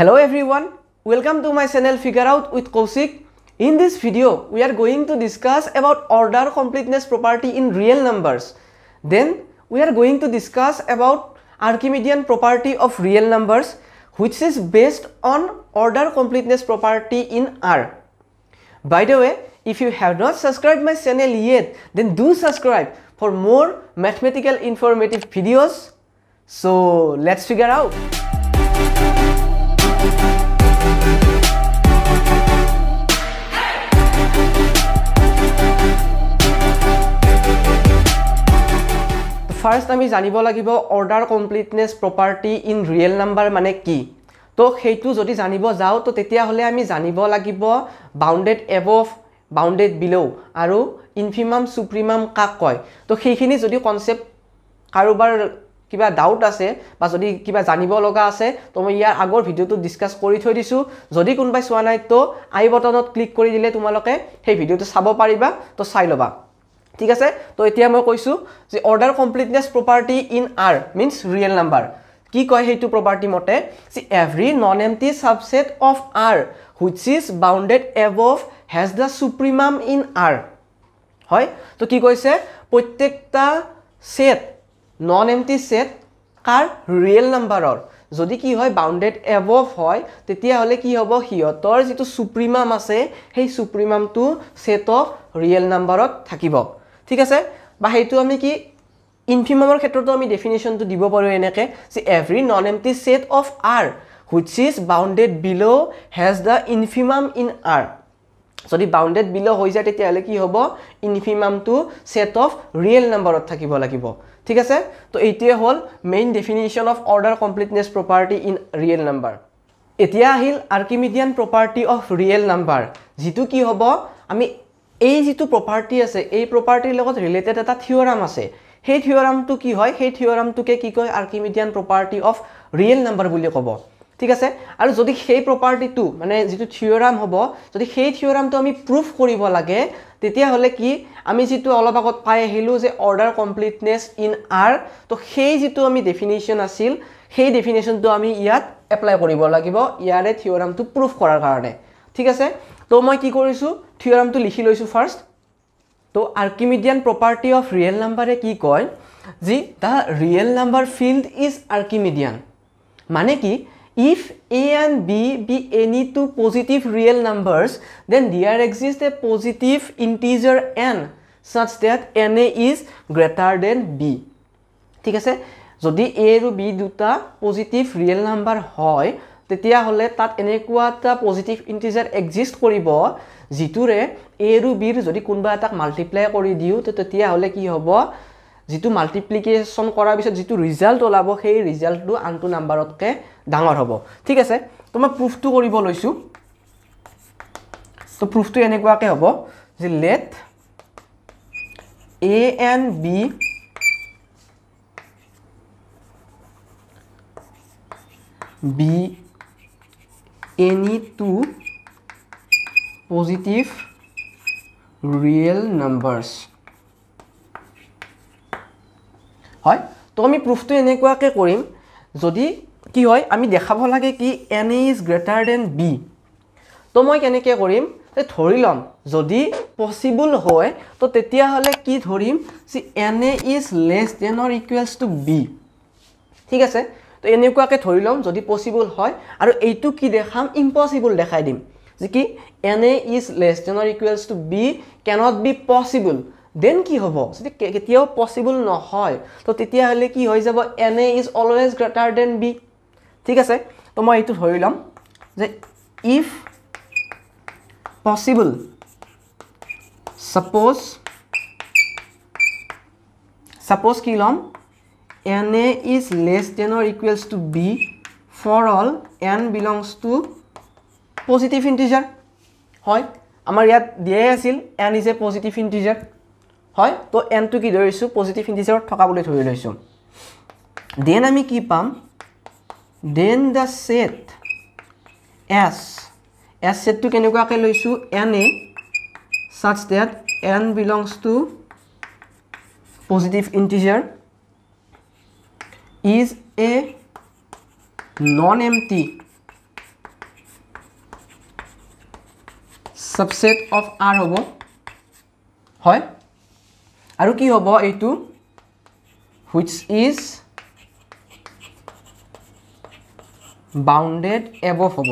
Hello everyone, welcome to my channel Figure Out with Kausik. In this video, we are going to discuss about order completeness property in real numbers. Then we are going to discuss about Archimedean property of real numbers which is based on order completeness property in R. By the way, if you have not subscribed my channel yet, then do subscribe for more mathematical informative videos. So let's figure out. First আমি জানিব লাগিব order completeness property in real number মানে কি তো সেইটো যদি জানিব যাওঁ তো তেতিয়াহ'লে আমি জানিব লাগিব বাউণ্ডেড এবভ বাউণ্ডেড বিলো আৰু ইনফিমাম ছুপ্ৰিমাম কাক কয় তো সেইখিনি যদি কনচেপ্ট কাৰোবাৰ কিবা ডাউট আছে বা যদি কিবা জানিব লগা আছে তো মই ইয়াৰ আগৰ ভিডিঅ'টো ডিছকাছ কৰি থৈ দিছোঁ যদি কোনোবাই চোৱা নাই তো আই বটনত ক্লিক কৰি দিলে তোমালোকে সেই ভিডিঅ'টো চাব পাৰিবা তো চাই ল'বা ঠিক আছে তো এতিয়া মই কৈছোঁ যে order completeness property in R means real number কি কয় সেইটো প্ৰপাৰ্টি মতে যে every non empty subset of R which is bounded above has the supremum in R হয় তো কি কৈছে প্ৰত্যেকটা ছেট নন এমটি ছেট কাৰ ৰিয়েল নাম্বাৰৰ যদি কি হয় বাউণ্ডেড এভভ হয় তেতিয়াহ'লে কি হ'ব সিহঁতৰ যিটো চুপ্ৰিমাম আছে সেই চুপ্ৰিমামটো ছেট অফ ৰিয়েল নাম্বাৰত থাকিব ঠিক আছে বা সেইটো আমি কি ইনফিমামৰ ক্ষেত্ৰতো আমি ডেফিনেশ্যনটো দিব পাৰোঁ এনেকৈ যে every non empty set of R which is bounded below' has the infimum in R যদি বাউণ্ডেড বিল' হৈ যায় তেতিয়াহ'লে কি হ'ব ইনফিমামটো ছেট অফ ৰিয়েল নাম্বাৰত থাকিব লাগিব ঠিক আছে তো এইটোৱে হ'ল main definition of order completeness property in real number এতিয়া আহিল Archimedean property of real number যিটো কি হ'ব আমি এই যিটো প্ৰপাৰ্টি আছে এই প্ৰপাৰ্টিৰ লগত ৰিলেটেড এটা থিয়ৰাম আছে সেই থিয়ৰামটো কি হয় সেই থিয়ৰামটোকে কি কয় Archimedean property of real number বুলি ক'ব ঠিক আছে আৰু যদি সেই প্ৰপাৰ্টিটো মানে যিটো থিয়ৰাম হ'ব যদি সেই থিয়ৰামটো আমি প্ৰুফ কৰিব লাগে তেতিয়াহ'লে কি আমি যিটো অলপ আগত পাই আহিলোঁ যে অৰ্ডাৰ কমপ্লিটনেছ ইন আৰ তো সেই যিটো আমি ডেফিনেশ্যন আছিল সেই ডেফিনেশ্যনটো আমি ইয়াত এপ্লাই কৰিব লাগিব ইয়াৰে থিয়ৰামটো প্ৰুফ কৰাৰ কাৰণে ঠিক আছে তো মই কি কৰিছোঁ থিয়ৰামটো লিখি লৈছোঁ ফাৰ্ষ্ট তো আৰ্কিমিডিয়ান প্ৰপাৰ্টি অফ ৰিয়েল নাম্বাৰে কি কয় যি the real number field is Archimedean মানে কি if a and b be any two positive real numbers then there exists a positive integer n such that na is greater than b ঠিক আছে যদি a আৰু b দুটা positive real number হয় তেতিয়াহ'লে তাত এনেকুৱা এটা পজিটিভ ইণ্টিজাৰ এক্সিষ্ট কৰিব যিটোৰে এ আৰু বিৰ যদি কোনোবা এটাক মাল্টিপ্লাই কৰি দিওঁ তেতিয়াহ'লে কি হ'ব যিটো মাল্টিপ্লিকেশ্যন কৰাৰ পিছত যিটো ৰিজাল্ট ওলাব সেই ৰিজাল্টটো আনটো নাম্বাৰতকৈ ডাঙৰ হ'ব ঠিক আছে তো মই প্ৰুফটো কৰিব লৈছোঁ তো প্ৰুফটো এনেকুৱাকৈ হ'ব যে let a and b be any two positive real numbers হয় তো আমি প্ৰুফটো এনেকুৱাকে কৰিম যদি কি হয় আমি দেখাব লাগে কি n a is greater than b তো মই কেনেকৈ কৰিম এই ধৰি ল'ম যদি পচিবল হয় তো তেতিয়াহ'লে কি ধৰিম চি n a is less than or equals to b ঠিক আছে তো এনেকুৱাকৈ ধৰি ল'ম যদি পচিবল হয় আৰু এইটো কি দেখাম ইম্পচিবল দেখাই দিম যে কি n a is less than or equals to b cannot be possible then কি হ'ব যদি কেতিয়াও পচিবল নহয় তো তেতিয়াহ'লে কি হৈ যাব n a is always greater than b ঠিক আছে তো মই এইটো ধৰি ল'ম যে ইফ পচিবল ছাপ'জ ছাপ'জ কি ল'ম n a is less than or equals to b for all n belongs to positive integer হয় আমাৰ ইয়াত দিয়াই আছিল n is a positive integer হয় তো এনটো কি ধৰিছোঁ পজিটিভ ইণ্ডিচাৰত থকা বুলি ধৰি লৈছোঁ দেন আমি কি পাম then the set S S ছেটটো কেনেকুৱাকৈ লৈছোঁ n a such that n belongs to positive integer is a non empty subset of R হ'ব হয় আৰু কি হ'ব এইটো হুইচ ইজ বাউণ্ডেড এভভ হ'ব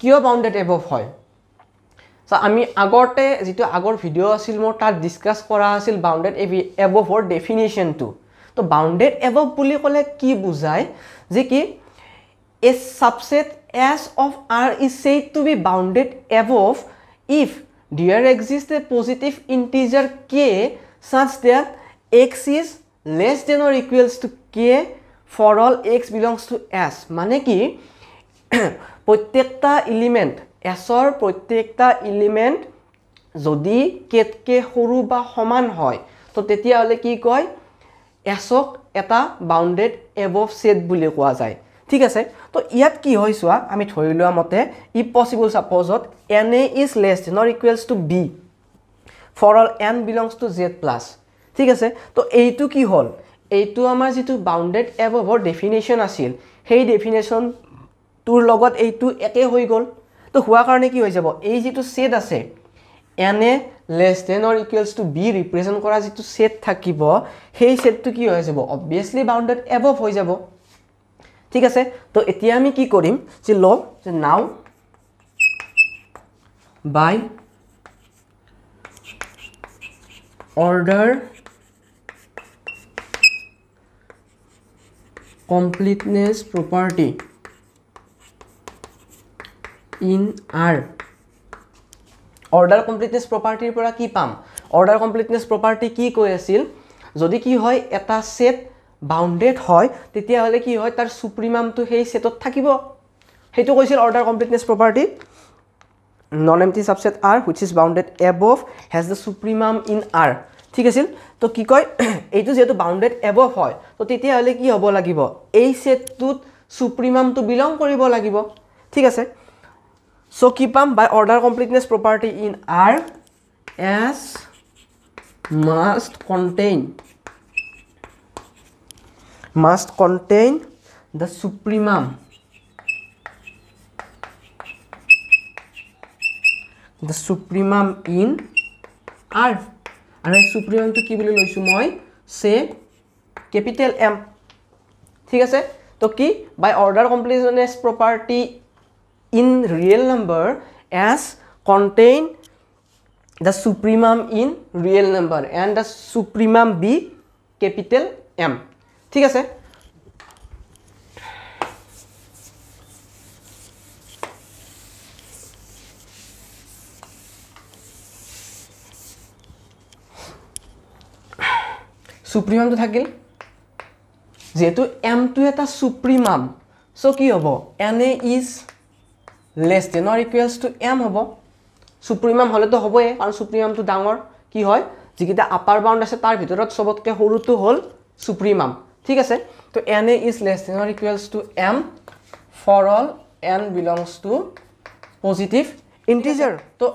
কিয় বাউণ্ডেড এভভ হয় চ' আমি আগতে যিটো আগৰ ভিডিঅ' আছিল মোৰ তাত ডিছকাছ কৰা আছিল বাউণ্ডেড এভি এভভৰ ডেফিনেশ্যনটো তো বাউণ্ডেড এভভ বুলি ক'লে কি বুজায় যে কি a subset S of R is said to be bounded above if there exists a positive integer k such that x is less than or equals to k for all x belongs to s মানে কি প্ৰত্যেকটা element এছৰ প্ৰত্যেকটা element যদি কেতকৈ সৰু বা সমান হয় তো তেতিয়াহ'লে কি কয় এছক এটা বাউণ্ডেড এবভ ছেট বুলি কোৱা যায় ঠিক আছে তো ইয়াত কি হয় চোৱা আমি ধৰি লোৱা মতে পচিবল ছাপ'জত n a is less than or equals to b for all n belongs to Z plus ঠিক আছে তো এইটো কি হ'ল এইটো আমাৰ যিটো বাউণ্ডেড এভভৰ ডেফিনেশ্যন আছিল সেই ডেফিনেশ্যনটোৰ লগত এইটো একেই হৈ গ'ল তো হোৱা কাৰণে কি হৈ যাব এই যিটো ছেট আছে n a less than or equals to b represent কৰা যিটো ছেট থাকিব সেই ছেটটো কি হৈ যাব অবভিয়াছলি বাউণ্ডেড এভভ হৈ যাব ঠিক আছে তো এতিয়া আমি কি কৰিম যে লম যে now by order completeness property in R order completeness প্ৰপাৰ্টিৰ কি পাম অৰ্ডাৰ কমপ্লিটনেছ প্ৰপাৰ্টি কি কৈ আছিল যদি কি হয় এটা সেট বাউণ্ডেড হয় তেতিয়াহ'লে কি হয় তাৰ চুপ্ৰিমামটো সেই ছেটত থাকিব সেইটো কৈছিল order completeness property non empty subset R which is bounded above has the supremum in R ঠিক আছিল তো কি কয় এইটো যিহেতু বাউণ্ডেড এবভ হয় তো তেতিয়াহ'লে কি হ'ব লাগিব এই ছেটটোত চুপ্ৰিমামটো বিলং কৰিব লাগিব ঠিক আছে চ' কি পাম by order completeness property in R S must contain must contain the supremum the supremum in r আৰু সুপ্ৰিমামটো কি বুলি লৈছোঁ মই চে কেপিটেল এম ঠিক আছে তো কি by order completeness property in real number S contain the supremum in real number and the supremum be capital M ঠিক আছে চুপ্ৰিম থাকিল যিহেতু এমটো এটা চুপ্ৰিম চ' কি হ'ব n a is less than equals to M হ'ব supremum হ'লেতো হ'বই কাৰণ চুপ্ৰিম ডাঙৰ কি হয় যিকেইটা আপাৰ বাউণ্ড আছে তাৰ ভিতৰত চবতকৈ সৰুটো হ'ল চুপ্ৰিম ঠিক আছে তো n a is less than or equals to M for all n belongs to positive integer তো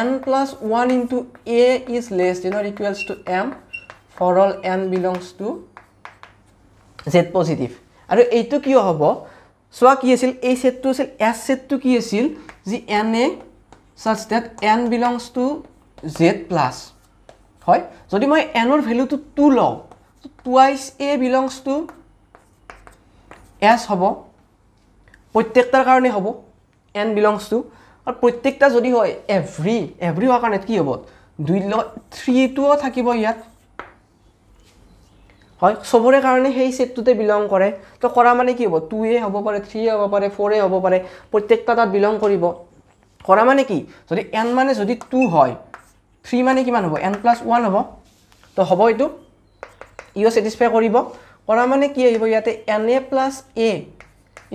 n plus one into a is less than or equals to M for all n belongs to Z positive আৰু এইটো কিয় হ'ব চোৱা কি আছিল এই ছেটটো আছিল এছ ছেটটো কি আছিল যি n a such that n belongs to Z plus হয় যদি মই এনৰ ভেলুটো টু লওঁ twice a belongs to S হ'ব প্ৰত্যেকটাৰ কাৰণে হ'ব এন বিলংছ টু আৰু প্ৰত্যেকটা যদি হয় এভৰি এভৰি হোৱাৰ কাৰণে কি হ'ব দুই ল থ্ৰীটোও থাকিব ইয়াত হয় চবৰে কাৰণে সেই ছেটটোতে বিলং কৰে তো কৰা মানে কি হ'ব টুৱে হ'ব পাৰে থ্ৰীয়ে হ'ব পাৰে ফ'ৰে হ'ব পাৰে প্ৰত্যেকটা তাত বিলং কৰিব কৰা মানে কি যদি এন মানে যদি টু হয় থ্ৰী মানে কিমান হ'ব এন প্লাছ ওৱান হ'ব তো হ'ব এইটো ইও ছেটিছফাই কৰিব কৰা মানে কি আহিব ইয়াতে n a plus a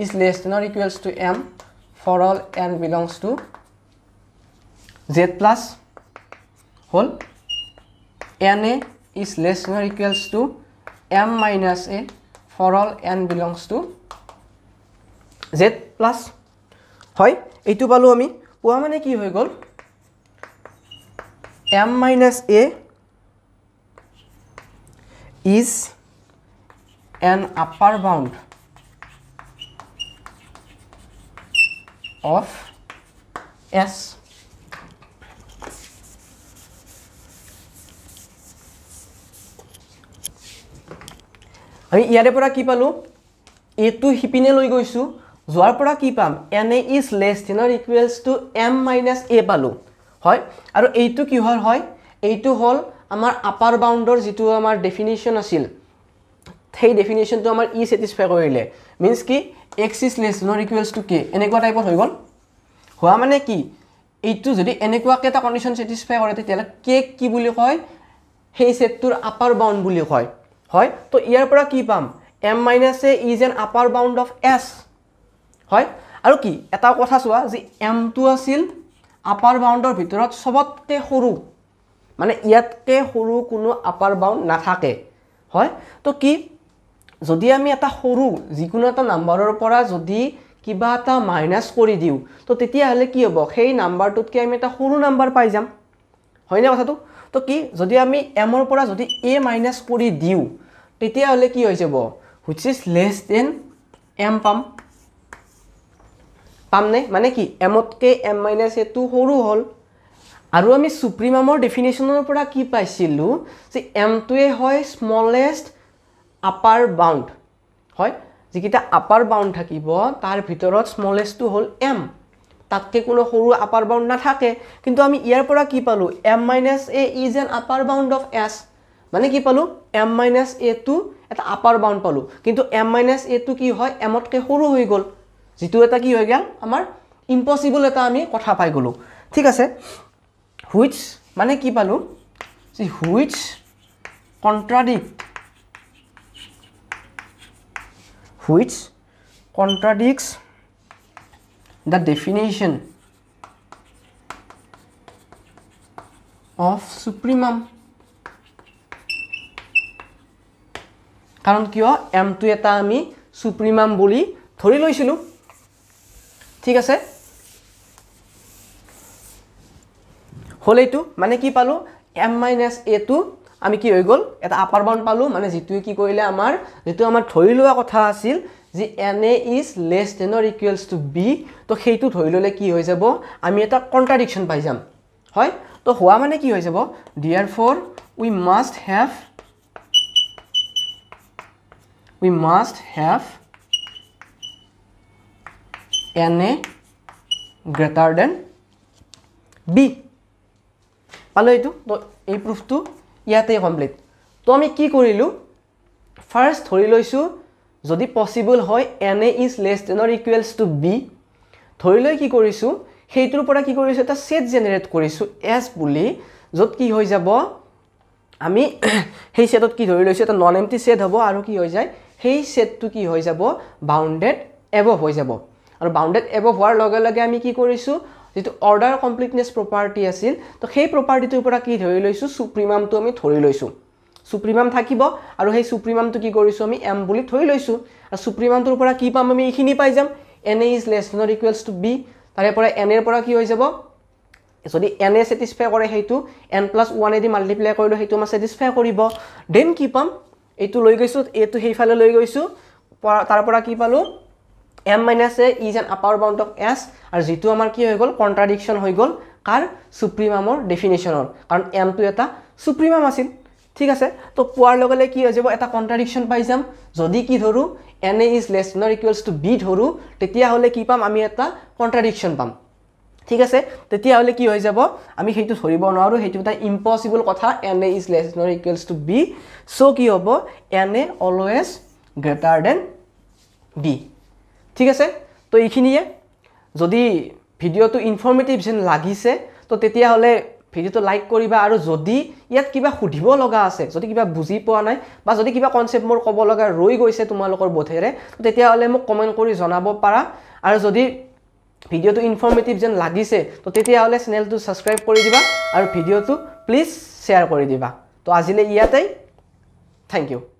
is less than or equals to M for all n belongs to Z plus হ'ল n a is less than or equals to M minus a for all n belongs to Z plus হয় এইটো পালোঁ আমি পোৱা মানে কি হৈ গ'ল M minus a is an upper bound of S. আমি ইয়াৰে পৰা কি পালোঁ এইটো সিপিনে লৈ গৈছোঁ যোৱাৰ পৰা কি পাম n a is less than or equals to M minus a পালোঁ হয় আৰু এইটো কিহৰ হয় এইটো হ'ল আমাৰ আপাৰ বাউণ্ডৰ যিটো আমাৰ ডেফিনেশ্যন আছিল সেই ডেফিনেশ্যনটো আমাৰ ই ছেটিছফাই কৰিলে মিনছ কি x is less than or equals to k এনেকুৱা টাইপত হৈ গ'ল হোৱা মানে কি এইটো যদি এনেকুৱাকৈ এটা কণ্ডিশ্যন ছেটিছফাই কৰে তেতিয়াহ'লে কে কি বুলি কয় সেই ছেটটোৰ আপাৰ বাউণ্ড বুলি কয় হয় তো ইয়াৰ পৰা কি পাম M minus a is an upper bound of S হয় আৰু কি এটা কথা চোৱা যে এমটো আছিল আপাৰ বাউণ্ডৰ ভিতৰত চবতকৈ সৰু মানে ইয়াতকৈ সৰু কোনো আপাৰ বাউণ্ড নাথাকে হয় তো কি যদি আমি এটা সৰু যিকোনো এটা নাম্বাৰৰ পৰা যদি কিবা এটা মাইনাছ কৰি দিওঁ তো তেতিয়াহ'লে কি হ'ব সেই নাম্বাৰটোতকৈ আমি এটা সৰু নাম্বাৰ পাই যাম হয়নে কথাটো তো কি যদি আমি এমৰ পৰা যদি এ মাইনাছ কৰি দিওঁ তেতিয়াহ'লে কি হৈ যাব which is less than M পাম পামনে মানে কি এমতকৈ এম মাইনাছ এটো সৰু হ'ল আৰু আমি চুপ্ৰিম আমৰ ডেফিনেশ্যনৰ পৰা কি পাইছিলোঁ যে এমটোৱে হয় স্মলেষ্ট আপাৰ বাউণ্ড হয় যিকেইটা আপাৰ বাউণ্ড থাকিব তাৰ ভিতৰত স্মলেষ্টটো হ'ল এম তাতকৈ কোনো সৰু আপাৰ বাউণ্ড নাথাকে কিন্তু আমি ইয়াৰ পৰা কি পালোঁ M minus a is an upper bound of S মানে কি পালোঁ এম মাইনাছ এ টো এটা আপাৰ বাউণ্ড পালোঁ কিন্তু এম মাইনাছ এ টো কি হয় এমতকৈ সৰু হৈ গ'ল যিটো এটা কি হৈ গ'ল আমাৰ ইম্পচিবল এটা আমি কথা পাই গ'লোঁ ঠিক আছে which mana ki palu si which contradict which contradicts the definition of supremum karon kiyo m2 eta ami supremum boli thori loisilu thik ase হ'ল এইটো মানে কি পালোঁ এম মাইনাছ এ টু আমি কি হৈ গ'ল এটা আপাৰ বাউণ্ড পালোঁ মানে যিটোৱে কি কৰিলে আমাৰ যিটো আমাৰ ধৰি লোৱা কথা আছিল যি n a is less than or equals to b তো সেইটো ধৰি ল'লে কি হৈ যাব আমি এটা কণ্ট্ৰাডিকশ্যন পাই যাম হয় তো হোৱা মানে কি হৈ যাব therefore we must have we must have n a greater than b পালো এইটো তো এই প্ৰুফটো ইয়াতে কমপ্লিট তো আমি কি কৰিলোঁ ফাৰ্ষ্ট ধৰি লৈছোঁ যদি পচিবল হয় n a is less than or equals to b ধৰি লৈ কি কৰিছোঁ সেইটোৰ পৰা কি কৰিছোঁ এটা ছেট জেনেৰেট কৰিছোঁ এছ বুলি য'ত কি হৈ যাব আমি সেই ছেটত কি ধৰি লৈছোঁ এটা নন এম টি ছেট হ'ব আৰু কি হৈ যায় সেই ছেটটো কি হৈ যাব বাউণ্ডেড এভভ হৈ যাব আৰু বাউণ্ডেড এভভ হোৱাৰ লগে লগে আমি কি কৰিছোঁ যিটো অৰ্ডাৰ কমপ্লিটনেছ প্ৰপাৰ্টি আছিল তো সেই প্ৰপাৰ্টিটোৰ পৰা কি ধৰি লৈছোঁ চুপ্ৰিমামটো আমি ধৰি লৈছোঁ চুপ্ৰিমাম থাকিব আৰু সেই চুপ্ৰিমামটো কি কৰিছোঁ আমি এম বুলি ধৰি লৈছোঁ আৰু চুপ্ৰিমামটোৰ পৰা কি পাম আমি এইখিনি পাই যাম n a is less than or equals to b তাৰে পৰা এন এৰ পৰা কি হৈ যাব যদি এন এ ছেটিছফাই কৰে সেইটো এন প্লাছ ওৱান এদি মাল্টিপ্লাই কৰিলোঁ সেইটো আমাৰ ছেটিছফাই কৰিব দেন কি পাম এইটো লৈ গৈছোঁ এইটো সেইফালে লৈ গৈছোঁ তাৰ পৰা কি পালোঁ M minus a is an upper bound of S আৰু যিটো আমাৰ কি হৈ গ'ল কণ্ট্ৰাডিকশ্যন হৈ গ'ল কাৰ ছুপ্ৰিমামৰ ডেফিনেশ্যনৰ কাৰণ এমটো এটা ছুপ্ৰিমাম আছিল ঠিক আছে তো পোৱাৰ লগে লগে কি হৈ যাব এটা কণ্ট্ৰাডিকশ্যন পাই যাম যদি কি ধৰোঁ n a is less than or equals to b ধৰোঁ তেতিয়াহ'লে কি পাম আমি এটা কণ্ট্ৰাডিকশ্যন পাম ঠিক আছে তেতিয়াহ'লে কি হৈ যাব আমি সেইটো ধৰিব নোৱাৰোঁ সেইটো এটা ইম্পচিবল কথা n a is less than or equals to b so' কি হ'ব n a always greater than b ঠিক আছে তো এইখিনিয়ে যদি ভিডিঅ'টো ইনফৰ্মেটিভ যেন লাগিছে তো তেতিয়াহ'লে ভিডিঅ'টো লাইক কৰিবা আৰু যদি ইয়াত কিবা সুধিব লগা আছে যদি কিবা বুজি পোৱা নাই বা যদি কিবা কনচেপ্ট মোৰ ক'ব লগা ৰৈ গৈছে তোমালোকৰ বোধেৰে তেতিয়াহ'লে মোক কমেণ্ট কৰি জনাব পাৰা আৰু যদি ভিডিঅ'টো ইনফৰ্মেটিভ যেন লাগিছে তো তেতিয়াহ'লে চেনেলটো ছাবস্ক্ৰাইব কৰি দিবা আৰু ভিডিঅ'টো প্লিজ শ্বেয়াৰ কৰি দিবা তো আজিলৈ ইয়াতেই থেংক ইউ